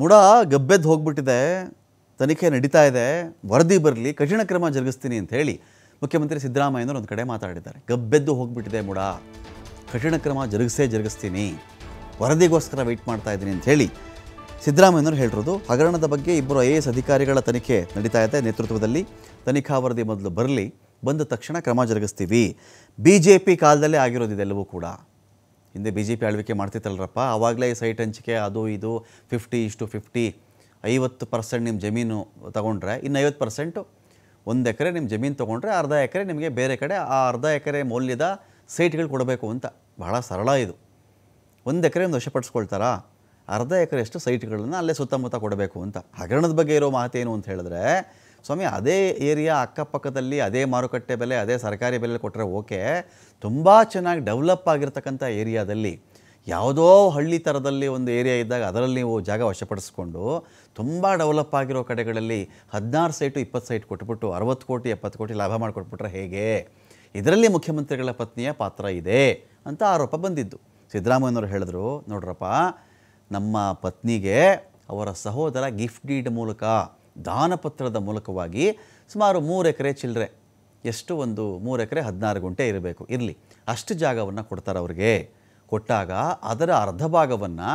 MUDA ಗಬ್ಬೆದ್ದು ಹೋಗ್ಬಿಟ್ಟಿದೆ ತನಿಖೆ ನಡೀತಾ ಇದೆ ವರದಿ ಬರಲಿ ಕಠಿಣ ಕ್ರಮ ಜರುಗಿಸ್ತೀನಿ ಅಂತ ಹೇಳಿ ಮುಖ್ಯಮಂತ್ರಿ ಸಿದ್ದರಾಮಯ್ಯನವರು ಒಂದು ಕಡೆ ಮಾತಾಡಿದ್ದಾರೆ ಗಬ್ಬೆದ್ದು ಹೋಗ್ಬಿಟ್ಟಿದೆ ಮುಡ ಕಠಿಣ ಕ್ರಮ ಜರುಗಿಸೇ ಜರುಗಿಸ್ತೀನಿ ವರದಿಗೋಸ್ಕರ ವೆಯ್ಟ್ ಮಾಡ್ತಾ ಇದ್ದೀನಿ ಅಂತ ಹೇಳಿ ಸಿದ್ದರಾಮಯ್ಯನವರು ಹೇಳಿರೋದು ಹಗರಣದ ಬಗ್ಗೆ ಇಬ್ಬರು ಐ ಎ ಎಸ್ ಅಧಿಕಾರಿಗಳ ತನಿಖೆ ನಡೀತಾ ಇದೆ ನೇತೃತ್ವದಲ್ಲಿ ತನಿಖಾ ವರದಿ ಮೊದಲು ಬರಲಿ ಬಂದ ತಕ್ಷಣ ಕ್ರಮ ಜರುಗಿಸ್ತೀವಿ ಬಿ ಜೆ ಪಿ ಕಾಲದಲ್ಲೇ ಆಗಿರೋದಿದೆಲ್ಲವೂ ಕೂಡ ಹಿಂದೆ ಬಿ ಜೆ ಪಿ ಆಳ್ವಿಕೆ ಮಾಡ್ತಿತ್ತಲ್ರಪ್ಪ ಆವಾಗಲೇ ಸೈಟ್ ಹಂಚಿಕೆ ಅದು ಇದು ಫಿಫ್ಟಿ ಇಷ್ಟು ಫಿಫ್ಟಿ ಐವತ್ತು ಪರ್ಸೆಂಟ್ ನಿಮ್ಮ ಜಮೀನು ತೊಗೊಂಡ್ರೆ ಇನ್ನು ಐವತ್ತು ಪರ್ಸೆಂಟು ಒಂದು ಎಕರೆ ನಿಮ್ಮ ಜಮೀನು ತೊಗೊಂಡ್ರೆ ಅರ್ಧ ಎಕರೆ ನಿಮಗೆ ಬೇರೆ ಕಡೆ ಆ ಅರ್ಧ ಎಕರೆ ಮೌಲ್ಯದ ಸೈಟ್ಗಳು ಕೊಡಬೇಕು ಅಂತ ಬಹಳ ಸರಳ ಇದು ಒಂದು ಎಕರೆ ಒಂದು ವಶಪಡಿಸ್ಕೊಳ್ತಾರಾ ಅರ್ಧ ಎಕರೆಯಷ್ಟು ಸೈಟ್ಗಳನ್ನು ಅಲ್ಲೇ ಸುತ್ತಮುತ್ತ ಕೊಡಬೇಕು ಅಂತ ಹಗರಣದ ಬಗ್ಗೆ ಇರೋ ಮಾತೇನು ಅಂತ ಹೇಳಿದ್ರೆ ಸ್ವಾಮಿ ಅದೇ ಏರಿಯಾ ಅಕ್ಕಪಕ್ಕದಲ್ಲಿ ಅದೇ ಮಾರುಕಟ್ಟೆ ಬೆಲೆ ಅದೇ ಸರ್ಕಾರಿ ಬೆಲೆ ಕೊಟ್ಟರೆ ಓಕೆ ತುಂಬ ಚೆನ್ನಾಗಿ ಡೆವಲಪ್ ಆಗಿರ್ತಕ್ಕಂಥ ಏರಿಯಾದಲ್ಲಿ ಯಾವುದೋ ಹಳ್ಳಿ ಥರದಲ್ಲಿ ಒಂದು ಏರಿಯಾ ಇದ್ದಾಗ ಅದರಲ್ಲಿ ನೀವು ಜಾಗ ವಶಪಡಿಸ್ಕೊಂಡು ತುಂಬ ಡೆವಲಪ್ ಆಗಿರೋ ಕಡೆಗಳಲ್ಲಿ ಹದಿನಾರು ಸೈಟು ಇಪ್ಪತ್ತು ಸೈಟ್ ಕೊಟ್ಬಿಟ್ಟು ಅರವತ್ತು ಕೋಟಿ ಎಪ್ಪತ್ತು ಕೋಟಿ ಲಾಭ ಮಾಡಿಕೊಟ್ಬಿಟ್ರೆ ಹೇಗೆ ಇದರಲ್ಲಿ ಮುಖ್ಯಮಂತ್ರಿಗಳ ಪತ್ನಿಯ ಪಾತ್ರ ಇದೆ ಅಂತ ಆರೋಪ ಬಂದಿದ್ದು ಸಿದ್ದರಾಮಯ್ಯನವರು ಹೇಳಿದ್ರು ನೋಡ್ರಪ್ಪ ನಮ್ಮ ಪತ್ನಿಗೆ ಅವರ ಸಹೋದರ ಗಿಫ್ಟ್ ಡೀಡ್ ಮೂಲಕ ದಾನಪತ್ರದ ಮೂಲಕವಾಗಿ ಸುಮಾರು ಮೂರು ಎಕರೆ ಚಿಲ್ಲರೆ ಎಷ್ಟು ಒಂದು ಮೂರು ಎಕರೆ ಹದಿನಾರು ಗುಂಟೆ ಇರಬೇಕು ಇರಲಿ ಅಷ್ಟು ಜಾಗವನ್ನು ಕೊಡ್ತಾರೆ ಅವ್ರಿಗೆ ಕೊಟ್ಟಾಗ ಅದರ ಅರ್ಧ ಭಾಗವನ್ನು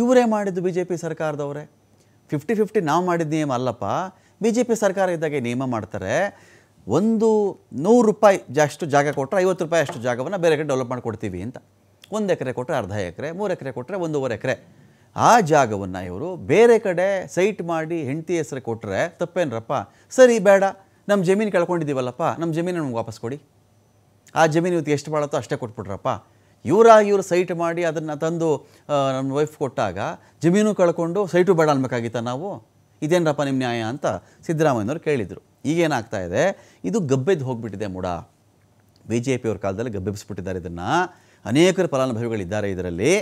ಇವರೇ ಮಾಡಿದ್ದು ಬಿ ಜೆ ಪಿ ಸರ್ಕಾರದವರೇ ಫಿಫ್ಟಿ ಫಿಫ್ಟಿ ನಾವು ಮಾಡಿದ ನಿಯಮ ಅಲ್ಲಪ್ಪ ಬಿ ಜೆ ಪಿ ಸರ್ಕಾರ ಇದ್ದಾಗೆ ನಿಯಮ ಮಾಡ್ತಾರೆ ಒಂದು ನೂರು ರೂಪಾಯಿ ಅಷ್ಟು ಜಾಗ ಕೊಟ್ಟರೆ ಐವತ್ತು ರೂಪಾಯಿ ಅಷ್ಟು ಜಾಗವನ್ನು ಬೇರೆ ಕಡೆ ಡೆವಲಪ್ ಮಾಡಿಕೊಡ್ತೀವಿ ಅಂತ ಒಂದು ಎಕರೆ ಕೊಟ್ಟರೆ ಅರ್ಧ ಎಕರೆ ಮೂರು ಎಕರೆ ಕೊಟ್ಟರೆ ಒಂದೂವರೆ ಎಕರೆ ಆ ಜಾಗವನ್ನು ಇವರು ಬೇರೆ ಕಡೆ ಸೈಟ್ ಮಾಡಿ ಹೆಂಡತಿ ಹೆಸರು ಕೊಟ್ಟರೆ ತಪ್ಪೇನ್ರಪ್ಪ ಸರಿ ಬೇಡ ನಮ್ಮ ಜಮೀನು ಕಳ್ಕೊಂಡಿದ್ದೀವಲ್ಲಪ್ಪ ನಮ್ಮ ಜಮೀನು ನಮ್ಗೆ ವಾಪಸ್ ಕೊಡಿ ಆ ಜಮೀನು ಇವತ್ತು ಎಷ್ಟು ಬಾಳತ್ತೋ ಅಷ್ಟೇ ಕೊಟ್ಬಿಟ್ರಪ್ಪ ಇವರಾಗಿ ಇವರು ಸೈಟ್ ಮಾಡಿ ಅದನ್ನು ತಂದು ನನ್ನ ವೈಫ್ ಕೊಟ್ಟಾಗ ಜಮೀನು ಕಳ್ಕೊಂಡು ಸೈಟು ಬೇಡ ಅನ್ಬೇಕಾಗಿತ್ತ ನಾವು ಇದೇನರಪ್ಪ ನಿಮ್ಮ ನ್ಯಾಯ ಅಂತ ಸಿದ್ದರಾಮಯ್ಯನವ್ರು ಕೇಳಿದರು ಈಗೇನಾಗ್ತಾ ಇದೆ ಇದು ಗಬ್ಬೆದ್ದು ಹೋಗಿಬಿಟ್ಟಿದೆ ಮೂಡ ಬಿ ಜೆ ಪಿಯವ್ರ ಕಾಲದಲ್ಲಿ ಗಬ್ಬೆಬ್ಬಿಸ್ಬಿಟ್ಟಿದ್ದಾರೆ ಇದನ್ನು ಅನೇಕರು ಫಲಾನುಭವಿಗಳಿದ್ದಾರೆ ಇದರಲ್ಲಿ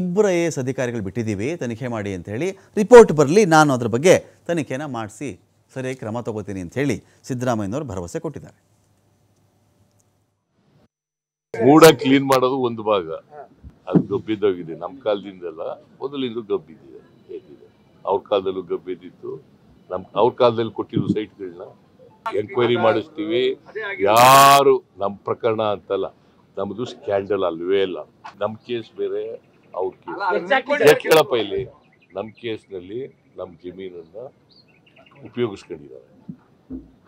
ಇಬ್ಬರ ಐ ಎ ಎಸ್ ಅಧಿಕಾರಿಗಳು ಬಿಟ್ಟಿದ್ದೀವಿ ತನಿಖೆ ಮಾಡಿ ಅಂತ ಹೇಳಿ ರಿಪೋರ್ಟ್ ಬರಲಿ ನಾನು ಅದ್ರ ಬಗ್ಗೆ ತನಿಖೆನ ಮಾಡಿಸಿ ಸರಿ ಕ್ರಮ ತಗೋತೀನಿ ಅಂತ ಹೇಳಿ ಸಿದ್ದರಾಮಯ್ಯನವರು ಭರವಸೆ ಕೊಟ್ಟಿದ್ದಾರೆ ಕೂಡ ಕ್ಲೀನ್ ಮಾಡೋದು ಒಂದು ಭಾಗ ಅದು ಗಬ್ಬಿದ್ದೋಗಿದೆ ನಮ್ಮ ಕಾಲದಿಂದಲ್ಲ ಮೊದಲಿಂದ ಗಬ್ಬಿದ್ದಿದೆ ಹೇಗಿದೆ ಅವ್ರ ಕಾಲದಲ್ಲೂ ಗಬ್ಬಿದ್ದಿತ್ತು ನಮ್ಮ ಅವ್ರ ಕಾಲದಲ್ಲಿ ಕೊಟ್ಟಿರೋ ಸೈಟ್ಗಳನ್ನ ಎಂಕ್ವೈರಿ ಮಾಡಿಸ್ತೀವಿ ಯಾರು ನಮ್ಮ ಪ್ರಕರಣ ಅಂತಲ್ಲ ನಮ್ಮದು ಸ್ಕ್ಯಾಂಡಲ್ ಅಲ್ವೇ ಅಲ್ಲ ನಮ್ಮ ಕೇಸ್ ಬೇರೆ ಅವ್ರ ಕೇಸ್ ಕೇಳಪ್ಪ ಇಲ್ಲಿ ನಮ್ಮ ಕೇಸ್ನಲ್ಲಿ ನಮ್ಮ ಜಮೀನನ್ನು ಉಪಯೋಗಿಸ್ಕೊಂಡಿದ್ದಾರೆ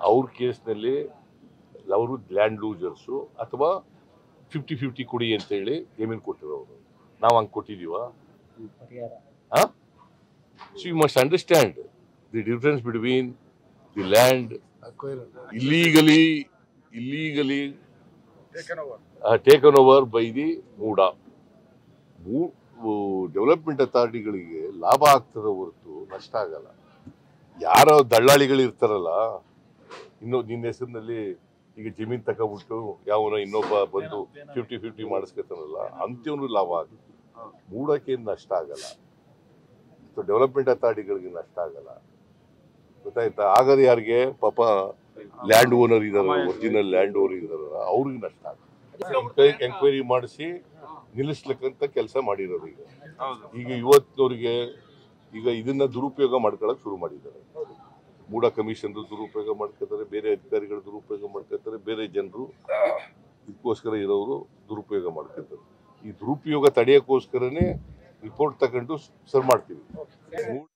ಅವ್ರ ಕೇಸ್ನಲ್ಲಿ ಅವರು ಲ್ಯಾಂಡ್ ಲೂಸರ್ಸು ಅಥವಾ ಫಿಫ್ಟಿ ಫಿಫ್ಟಿ ಕೊಡಿ ಹೇಳಿ ಜಮೀನು ಕೊಟ್ಟಿರೋರು ನಾವು ಹಂಗೆ ಕೊಟ್ಟಿದ್ದೀವ so you must understand the difference between the land illegally illegally taken over by the MUDA ಭೂ ಡೆವಲಪ್ಮೆಂಟ್ ಅಥಾರಿಟಿಗಳಿಗೆ ಲಾಭ ಆಗ್ತದೆ ಹೊರತು ನಷ್ಟ ಆಗಲ್ಲ ಯಾರೋ ದಳ್ಳಾಳಿಗಳು ಇರ್ತಾರಲ್ಲ ಇನ್ನು ನಿನ್ನ ಹೆಸರಿನಲ್ಲಿ ಈಗ ಜಮೀನ್ ತಗೊಬಿಟ್ಟು ಯಾವನೋ ಇನ್ನೊಬ್ಬ ಬಂದು ಫಿಫ್ಟಿ ಫಿಫ್ಟಿ ಮಾಡಿಸ್ಕೊತಾರಲ್ಲ ಅಂತ್ಯವನು ಲಾಭ ಆಗುತ್ತೆ ಮೂಡೋಕೆ ನಷ್ಟ ಆಗಲ್ಲ ಡೆವಲಪ್ಮೆಂಟ್ ಅಥಾರಿಟಿಗಳಿಗೆ ನಷ್ಟ ಆಗಲ್ಲ ಗೊತ್ತಾಯ್ತಾ ಆಗದ ಯಾರಿಗೆ ಪಾಪ ಲ್ಯಾಂಡ್ ಓನರ್ ಇದಾರ ಒರಿಜಿನಲ್ ಲ್ಯಾಂಡ್ ಓನರ್ ಇದಾರ ಅವ್ರಿಗೆ ನಷ್ಟ ಆಗುತ್ತೆ ಎಂಕ್ವೈರಿ ಮಾಡಿಸಿ ನಿಲ್ಲಿಸ್ಲಿಕ್ಕಂತ ಕೆಲಸ ಮಾಡಿರೋದು ಈಗ ಈಗ ಇವತ್ತವರಿಗೆ ಈಗ ಇದನ್ನ ದುರುಪಯೋಗ ಮಾಡ್ಕೊಳ್ಳೋಕೆ ಶುರು ಮಾಡಿದ್ದಾರೆ ಮೂಡ ಕಮಿಷನ್ ದುರುಪಯೋಗ ಮಾಡ್ಕೊತಾರೆ ಬೇರೆ ಅಧಿಕಾರಿಗಳು ದುರುಪಯೋಗ ಮಾಡ್ಕೋತಾರೆ ಬೇರೆ ಜನರು ಇದಕ್ಕೋಸ್ಕರ ಇರೋರು ದುರುಪಯೋಗ ಮಾಡ್ಕೊತಾರೆ ಈ ದುರುಪಯೋಗ ತಡೆಯೋಕ್ಕೋಸ್ಕರನೇ ರಿಪೋರ್ಟ್ ತಗೊಂಡು ಸರ್ ಮಾಡ್ತೀವಿ